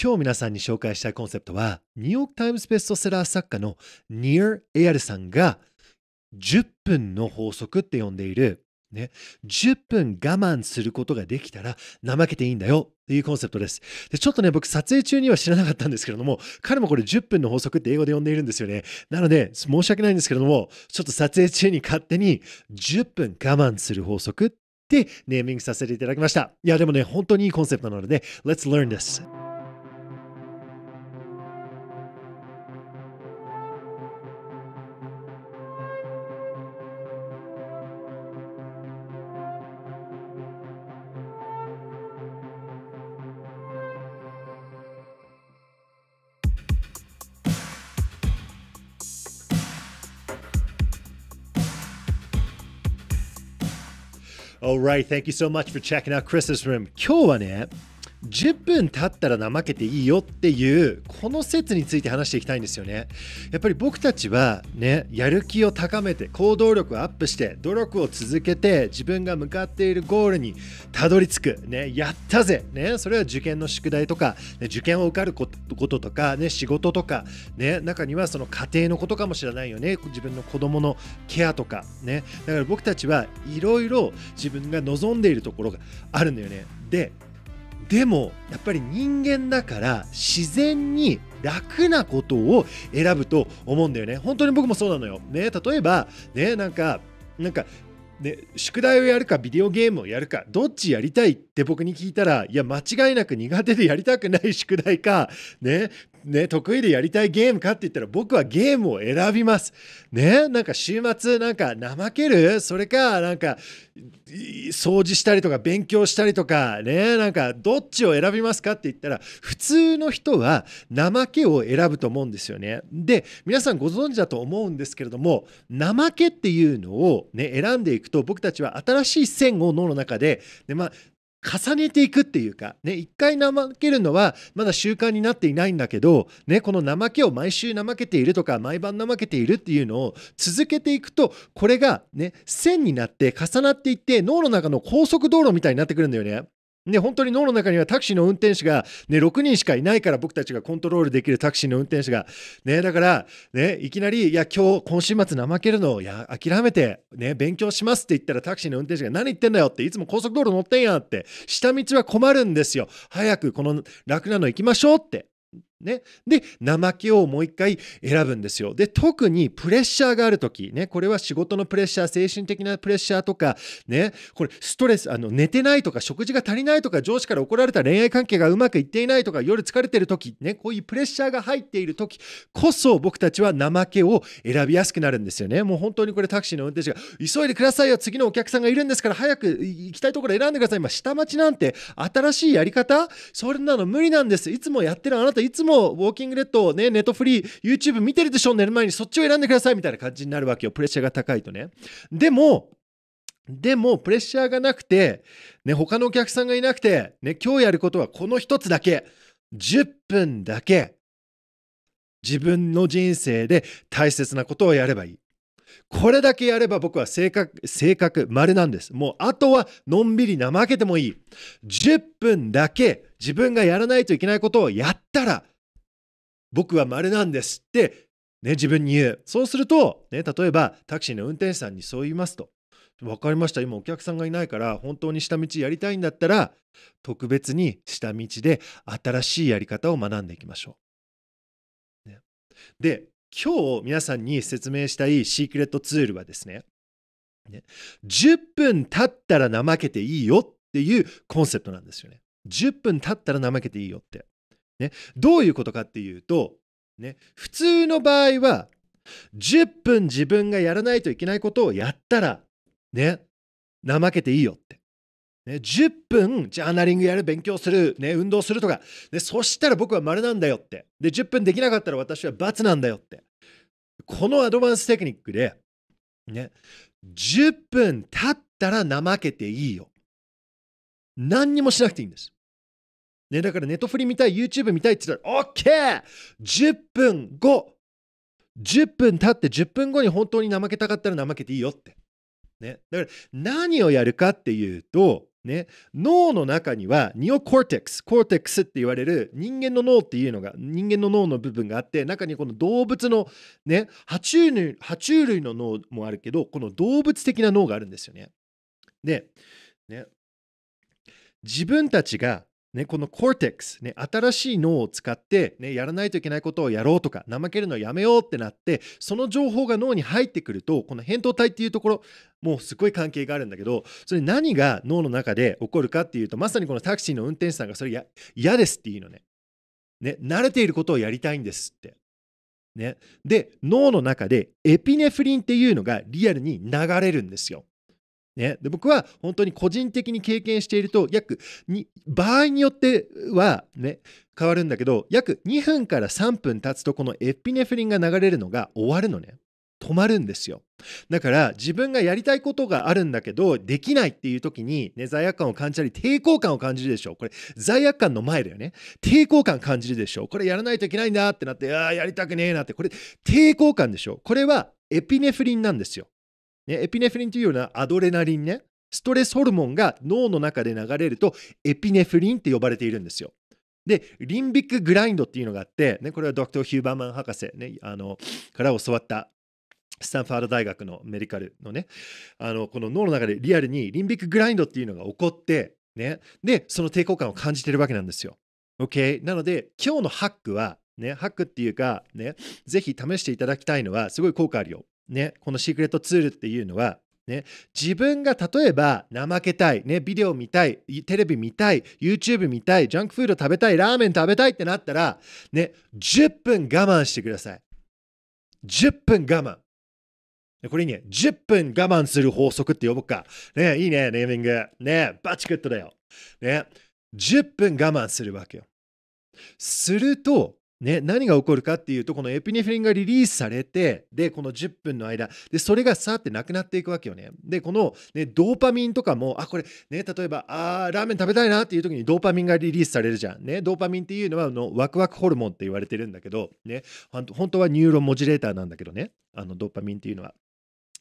今日皆さんに紹介したいコンセプトは、ニューヨークタイムズベストセラー作家のニール・エアルさんが10分の法則って呼んでいる、ね、10分我慢することができたら怠けていいんだよっていうコンセプトです。で、ちょっとね、僕撮影中には知らなかったんですけれども、彼もこれ10分の法則って英語で呼んでいるんですよね。なので、申し訳ないんですけれども、ちょっと撮影中に勝手に10分我慢する法則ってネーミングさせていただきました。いや、でもね、本当にいいコンセプトなので、ね、Let's learn this! All right. Thank you so much for checking out Chris's room. Cool one, 10分経ったら怠けていいよっていうこの説について話していきたいんですよねやっぱり僕たちはねやる気を高めて行動力をアップして努力を続けて自分が向かっているゴールにたどり着くねやったぜねそれは受験の宿題とか、ね、受験を受かることとかね仕事とかね中にはその家庭のことかもしれないよね自分の子供のケアとかねだから僕たちはいろいろ自分が望んでいるところがあるんだよねででもやっぱり人間だから自然に楽なことを選ぶと思うんだよね本当に僕もそうなのよね例えばねなんかなんかね、宿題をやるかビデオゲームをやるかどっちやりたいって僕に聞いたらいや間違いなく苦手でやりたくない宿題かねね、得意でやりたいゲームかって言ったら僕はゲームを選びます。ね、なんか週末なんか怠けるそれかなんか掃除したりとか勉強したりとかね、なんかどっちを選びますかって言ったら普通の人は怠けを選ぶと思うんですよね。で、皆さんご存知だと思うんですけれども、怠けっていうのをね、選んでいくと僕たちは新しい線を脳の中で、でまあ、重ねていくっていうか、ね、一回怠けるのはまだ習慣になっていないんだけど、ね、この怠けを毎週怠けているとか、毎晩怠けているっていうのを続けていくと、これがね、線になって重なっていって、脳の中の高速道路みたいになってくるんだよね。本当に脳の中にはタクシーの運転手が、ね、6人しかいないから僕たちがコントロールできるタクシーの運転手が、ね、だから、ね、いきなり「いや今日今週末怠けるのいや諦めて、ね、勉強します」って言ったらタクシーの運転手が「何言ってんだよ」っていつも高速道路乗ってんやって下道は困るんですよ早くこの楽なの行きましょうってね。で、怠けをもう一回選ぶんですよ。で、特にプレッシャーがある時ね、これは仕事のプレッシャー、精神的なプレッシャーとか、ね、これストレス、あの、寝てないとか、食事が足りないとか、上司から怒られた恋愛関係がうまくいっていないとか、夜疲れてる時ね、こういうプレッシャーが入っている時こそ僕たちは怠けを選びやすくなるんですよね。もう本当にこれタクシーの運転手が、急いでくださいよ、次のお客さんがいるんですから、早く行きたいところ選んでください。今、下町なんて新しいやり方そんなの無理なんです。いつもやってるあなた、いつももウォーキングレッド、ね、ネットフリー、YouTube 見てるでしょ、寝る前にそっちを選んでくださいみたいな感じになるわけよ。プレッシャーが高いとね。でも、でも、プレッシャーがなくて、ね、他のお客さんがいなくて、ね、今日やることはこの一つだけ、10分だけ、自分の人生で大切なことをやればいい。これだけやれば僕は性格、性格、丸なんです。もう、あとはのんびり怠けてもいい。10分だけ自分がやらないといけないことをやったら、僕は稀なんですって、ね、自分に言う。そうすると、ね、例えばタクシーの運転手さんにそう言いますと。分かりました今お客さんがいないから本当に下道やりたいんだったら特別に下道で新しいやり方を学んでいきましょう。ね、で今日皆さんに説明したいシークレットツールはですねね10分経ったら怠けていいよっていうコンセプトなんですよね。10分経ったら怠けていいよって。ね、どういうことかっていうと、ね、普通の場合は、10分自分がやらないといけないことをやったら、ね、怠けていいよって。ね、10分ジャーナリングやる、勉強する、ね、運動するとか、ね、そしたら僕は丸なんだよって。で、10分できなかったら私は罰なんだよって。このアドバンステクニックで、ね、10分経ったら怠けていいよ。何にもしなくていいんです。ね、だからネットフリ見たい、YouTube 見たいって言ったら、OK!10 分後 !10 分経って10分後に本当に怠けたかったら怠けていいよって。ね、だから何をやるかっていうと、ね、脳の中にはニオコーテックスコーテックスって言われる人間の脳っていうのが人間の脳の部分があって中にこの動物のね爬虫類爬虫類の脳もあるけどこの動物的な脳があるんですよね。でね自分たちがね、このコーテックス、ね、新しい脳を使って、ね、やらないといけないことをやろうとか怠けるのをやめようってなってその情報が脳に入ってくるとこの扁桃体っていうところもうすごい関係があるんだけどそれ何が脳の中で起こるかっていうとまさにこのタクシーの運転手さんがそれ嫌ですっていうのねね慣れていることをやりたいんですって。ね、で脳の中でエピネフリンっていうのがリアルに流れるんですよ。ね、で僕は本当に個人的に経験していると約に場合によっては、ね、変わるんだけど約2分から3分経つとこのエピネフリンが流れるのが終わるのね止まるんですよだから自分がやりたいことがあるんだけどできないっていう時に、ね、罪悪感を感じたり抵抗感を感じるでしょこれ罪悪感の前だよね抵抗感感じるでしょこれやらないといけないんだってなってあやりたくねえなってこれ抵抗感でしょこれはエピネフリンなんですよね、エピネフリンというようなアドレナリンね、ストレスホルモンが脳の中で流れるとエピネフリンって呼ばれているんですよ。で、リンビックグラインドっていうのがあって、ね、これはドクター・ヒューバーマン博士、ね、あのから教わったスタンファード大学のメディカルのね、あのこの脳の中でリアルにリンビックグラインドっていうのが起こって、ね、で、その抵抗感を感じてるわけなんですよ。OK? なので、今日のハックは、ね、ハックっていうか、ね、ぜひ試していただきたいのは、すごい効果あるよ。ね、このシークレットツールっていうのは、ね、自分が例えば怠けたい、ね、ビデオ見たい、テレビ見たい、YouTube 見たい、ジャンクフード食べたい、ラーメン食べたいってなったら、ね、10分我慢してください。10分我慢。これね、10分我慢する法則って呼ぼうか。ね、いいね、ネーミング。ね、バチクッとだよ。ね、10分我慢するわけよ。すると、ね、何が起こるかっていうとこのエピネフリンがリリースされてでこの10分の間でそれがさってなくなっていくわけよねでこの、ね、ドーパミンとかもあこれ、ね、例えばあーラーメン食べたいなっていう時にドーパミンがリリースされるじゃん、ね、ドーパミンっていうのはあのワクワクホルモンって言われてるんだけど、ね、本当はニューロモジュレーターなんだけどねあのドーパミンっていうのは。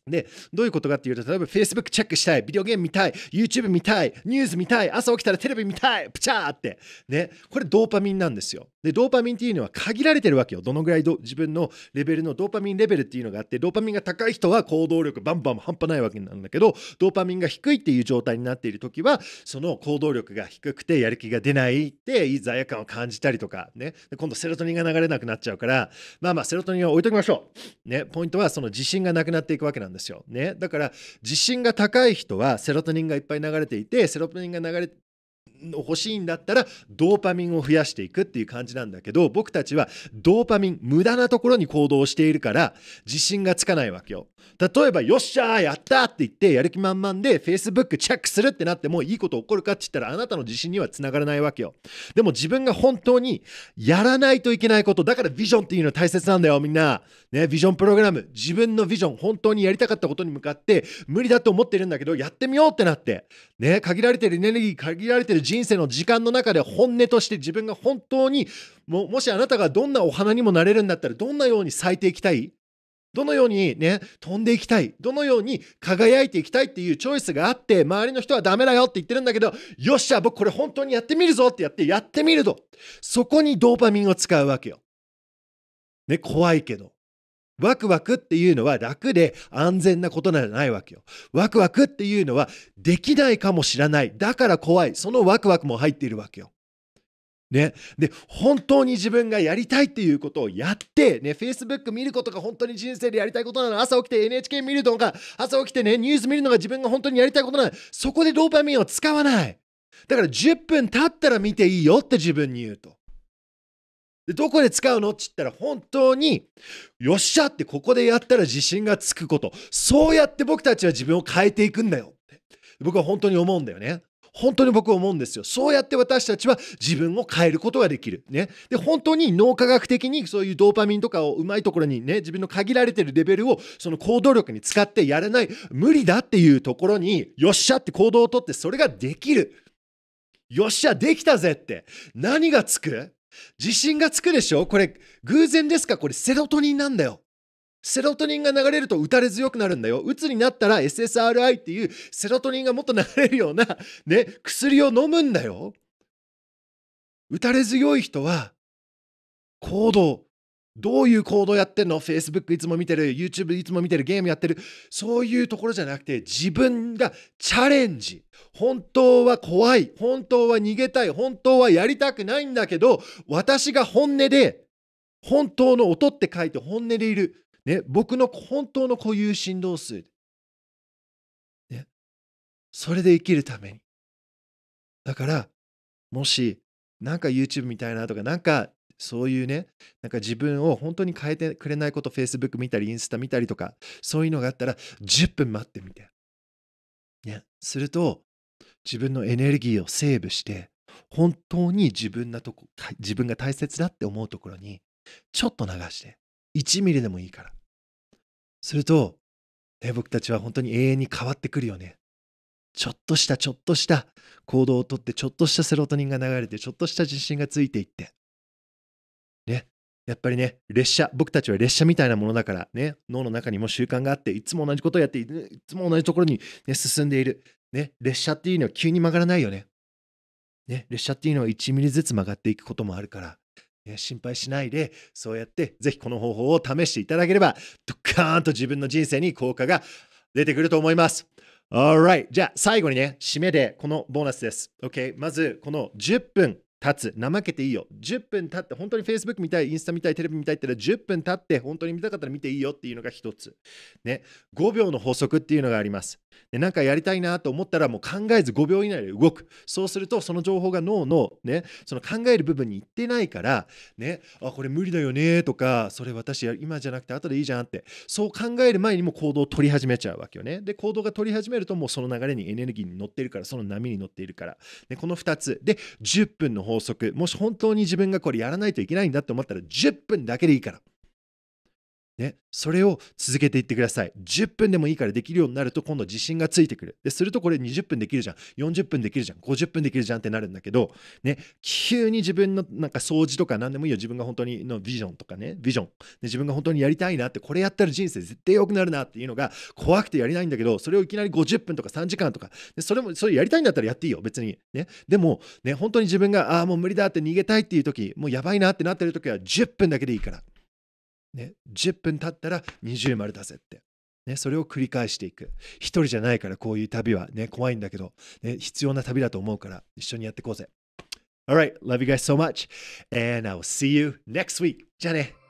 で、どういうことかっていうと、例えば Facebook チェックしたい、ビデオゲーム見たい、YouTube 見たい、ニュース見たい、朝起きたらテレビ見たい、プチャーって。ね、これドーパミンなんですよ。でドーパミンっていうのは限られてるわけよどのぐらい自分のレベルのドーパミンレベルっていうのがあってドーパミンが高い人は行動力バンバン半端ないわけなんだけどドーパミンが低いっていう状態になっている時はその行動力が低くてやる気が出ないっていい罪悪感を感じたりとかね今度セロトニンが流れなくなっちゃうからまあまあセロトニンは置いときましょうねポイントはその自信がなくなっていくわけなんですよねだから自信が高い人はセロトニンがいっぱい流れていてセロトニンが流れ欲しいんだったらドーパミンを増やしていくっていう感じなんだけど僕たちはドーパミン無駄なところに行動しているから自信がつかないわけよ例えばよっしゃーやったって言ってやる気満々で Facebook チェックするってなってもいいこと起こるかって言ったらあなたの自信にはつながらないわけよでも自分が本当にやらないといけないことだからビジョンっていうの大切なんだよみんなねビジョンプログラム自分のビジョン本当にやりたかったことに向かって無理だと思ってるんだけどやってみようってなってね限られてるエネルギー限られてる人生の時間の中で本音として自分が本当にももしあなたがどんなお花にもなれるんだったらどんなように咲いていきたいどのようにね、飛んでいきたい。どのように輝いていきたいっていうチョイスがあって、周りの人はダメだよって言ってるんだけど、よっしゃ、僕これ本当にやってみるぞってやって、やってみると。そこにドーパミンを使うわけよ。ね、怖いけど。ワクワクっていうのは楽で安全なことならないわけよ。ワクワクっていうのはできないかもしれない。だから怖い。そのワクワクも入っているわけよ。ね。で、本当に自分がやりたいっていうことをやって、ね、Facebook 見ることが本当に人生でやりたいことなの。朝起きて NHK 見るとか朝起きてね、ニュース見るのが自分が本当にやりたいことなの。そこでドーパミンを使わない。だから10分経ったら見ていいよって自分に言うと。で、どこで使うのって言ったら本当に、よっしゃってここでやったら自信がつくこと。そうやって僕たちは自分を変えていくんだよって。僕は本当に思うんだよね。本当に僕思うんですよ。そうやって私たちは自分を変えることができる。ね。で、本当に脳科学的にそういうドーパミンとかをうまいところにね、自分の限られてるレベルをその行動力に使ってやらない、無理だっていうところに、よっしゃって行動をとってそれができる。よっしゃ、できたぜって。何がつく自信がつくでしょこれ、偶然ですかこれ、セロトニンなんだよ。セロトニンが流れると打たれ強くなるんだよ。うつになったら SSRI っていうセロトニンがもっと流れるような、ね、薬を飲むんだよ。打たれ強い人は、行動、どういう行動やってんの ?Facebook いつも見てる、YouTube いつも見てる、ゲームやってる。そういうところじゃなくて、自分がチャレンジ。本当は怖い。本当は逃げたい。本当はやりたくないんだけど、私が本音で、本当の音って書いて本音でいる。ね、僕の本当の固有振動数。ね、それで生きるために。だから、もし、なんか YouTube みたいなとか、なんかそういうね、なんか自分を本当に変えてくれないこと、Facebook 見たり、インスタ見たりとか、そういうのがあったら、10分待ってみて。ね、すると、自分のエネルギーをセーブして、本当に自分なとこ自分が大切だって思うところに、ちょっと流して、1ミリでもいいから。すると、ね、僕たちは本当に永遠に変わってくるよね。ちょっとしたちょっとした行動をとって、ちょっとしたセロトニンが流れて、ちょっとした自信がついていって、ね。やっぱりね、列車、僕たちは列車みたいなものだからね、脳の中にも習慣があって、いつも同じことをやって、いつも同じところに、ね、進んでいる。ね、列車っていうのは急に曲がらないよね。ね、列車っていうのは1ミリずつ曲がっていくこともあるから、ね、心配しないで、そうやって、ぜひこの方法を試していただければ、ドカーンと自分の人生に効果が出てくると思います。Alright. じゃあ最後にね、締めでこのボーナスです。OK。まず、この10分経つ怠けていいよ10分経って本当に Facebook 見たいインスタ見たいテレビ見たいって言ったら10分経って本当に見たかったら見ていいよっていうのが1つね5秒の法則っていうのがありますでなんかやりたいなと思ったらもう考えず5秒以内で動くそうするとその情報が脳のねその考える部分にいってないからねあこれ無理だよねとかそれ私今じゃなくて後でいいじゃんってそう考える前にも行動を取り始めちゃうわけよねで行動が取り始めるともうその流れにエネルギーに乗ってるからその波に乗っているからね、この2つで10分の法法則もし本当に自分がこれやらないといけないんだって思ったら10分だけでいいからね、それを続けていってください。10分でもいいからできるようになると今度自信がついてくる。でするとこれ20分できるじゃん、40分できるじゃん、50分できるじゃんってなるんだけど、ね、急に自分のなんか掃除とか何でもいいよ、自分が本当にのビジョンとかね、ビジョン、で。自分が本当にやりたいなって、これやったら人生絶対良くなるなっていうのが怖くてやりないんだけど、それをいきなり50分とか3時間とか、でそれもそれやりたいんだったらやっていいよ、別に。ね、でも、ね、本当に自分がああ、もう無理だって逃げたいっていう時、もうやばいなってなってる時は10分だけでいいから。ね、10分経ったら20丸出せって。ね、それを繰り返していく。一人じゃないからこういう旅はね、怖いんだけど、ね、必要な旅だと思うから一緒にやっていこうぜ。Alright, love you guys so much. And I will see you next week. じゃあね。